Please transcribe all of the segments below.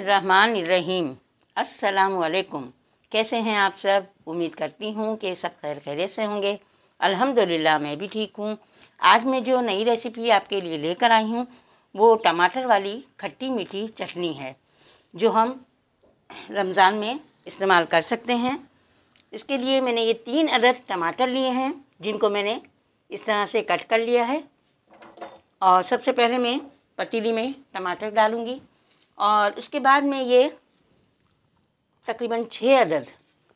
रहीम अस्सलाम वालेकुम कैसे हैं आप सब उम्मीद करती हूँ कि सब खैर खैरे से होंगे अल्हम्दुलिल्लाह मैं भी ठीक हूँ आज मैं जो नई रेसिपी आपके लिए लेकर आई हूँ वो टमाटर वाली खट्टी मीठी चटनी है जो हम रमज़ान में इस्तेमाल कर सकते हैं इसके लिए मैंने ये तीन अदद टमाटर लिए हैं जिनको मैंने इस तरह से कट कर लिया है और सबसे पहले मैं पतीली में टमाटर डालूँगी और उसके बाद में ये तकरीबन छः अदद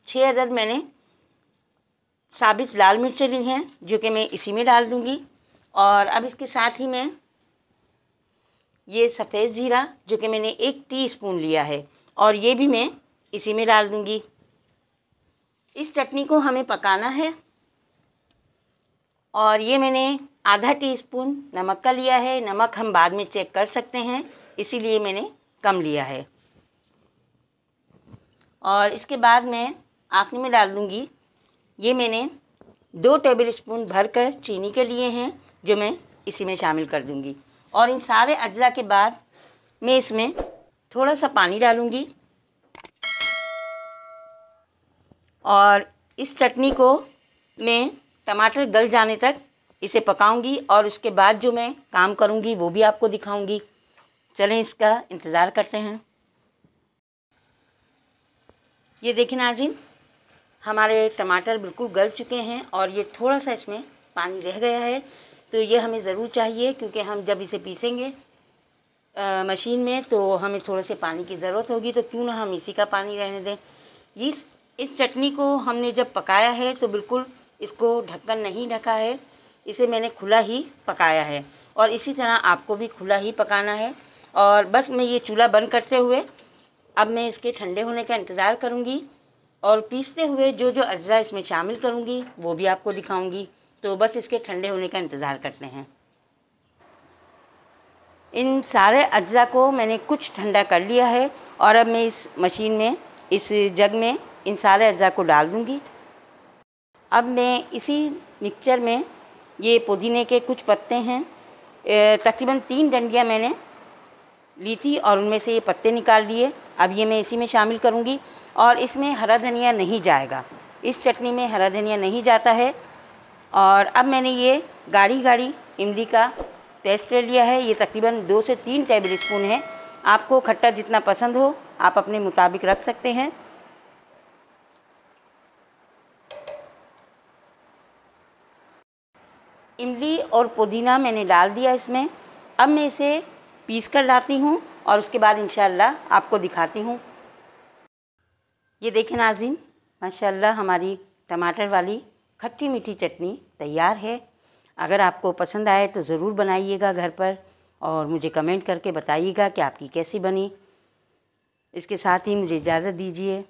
छः अदद मैंने साबित लाल मिर्च ली हैं जो कि मैं इसी में डाल दूँगी और अब इसके साथ ही मैं ये सफ़ेद ज़ीरा जो कि मैंने एक टीस्पून लिया है और ये भी मैं इसी में डाल दूँगी इस चटनी को हमें पकाना है और ये मैंने आधा टीस्पून नमक का लिया है नमक हम बाद में चेक कर सकते हैं इसीलिए मैंने कम लिया है और इसके बाद मैं आखिरी में डाल दूँगी ये मैंने दो टेबल स्पून भर कर चीनी के लिए हैं जो मैं इसी में शामिल कर दूँगी और इन सारे अज्जा के बाद मैं इसमें थोड़ा सा पानी डालूँगी और इस चटनी को मैं टमाटर गल जाने तक इसे पकाऊंगी और उसके बाद जो मैं काम करूंगी वो भी आपको दिखाऊंगी चलें इसका इंतज़ार करते हैं ये देखिए नाजिन हमारे टमाटर बिल्कुल गल चुके हैं और ये थोड़ा सा इसमें पानी रह गया है तो ये हमें ज़रूर चाहिए क्योंकि हम जब इसे पीसेंगे आ, मशीन में तो हमें थोड़े से पानी की ज़रूरत होगी तो क्यों ना हम इसी का पानी रहने दें इस इस चटनी को हमने जब पकाया है तो बिल्कुल इसको ढक्कन नहीं ढका है इसे मैंने खुला ही पकाया है और इसी तरह आपको भी खुला ही पकाना है और बस मैं ये चूल्हा बंद करते हुए अब मैं इसके ठंडे होने का इंतज़ार करूँगी और पीसते हुए जो जो अज्जा इसमें शामिल करूँगी वो भी आपको दिखाऊँगी तो बस इसके ठंडे होने का इंतज़ार करते हैं इन सारे अज्जा को मैंने कुछ ठंडा कर लिया है और अब मैं इस मशीन में इस जग में इन सारे अज्जा को डाल दूँगी अब मैं इसी मिक्सचर में ये पुदीने के कुछ पत्ते हैं तकरीबन तीन डंडियाँ मैंने ली थी और उनमें से ये पत्ते निकाल लिए अब ये मैं इसी में शामिल करूँगी और इसमें हरा धनिया नहीं जाएगा इस चटनी में हरा धनिया नहीं जाता है और अब मैंने ये गाढ़ी गाढ़ी इमली का पेस्ट ले लिया है ये तकरीबन दो से तीन टेबल स्पून है आपको खट्टा जितना पसंद हो आप अपने मुताबिक रख सकते हैं इमली और पुदीना मैंने डाल दिया इसमें अब मैं इसे पीस कर लाती हूँ और उसके बाद इन आपको दिखाती हूँ ये देखें नाजिन माशाल्लाह हमारी टमाटर वाली खट्टी मीठी चटनी तैयार है अगर आपको पसंद आए तो ज़रूर बनाइएगा घर पर और मुझे कमेंट करके बताइएगा कि आपकी कैसी बनी इसके साथ ही मुझे इजाज़त दीजिए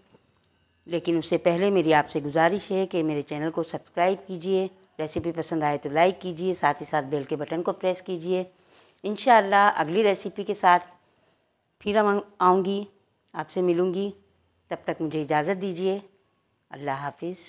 लेकिन उससे पहले मेरी आपसे गुजारिश है कि मेरे चैनल को सब्सक्राइब कीजिए रेसिपी पसंद आए तो लाइक कीजिए साथ ही साथ बेल के बटन को प्रेस कीजिए इन अगली रेसिपी के साथ फिर हम आऊँगी आपसे मिलूँगी तब तक मुझे इजाज़त दीजिए अल्लाह हाफिज़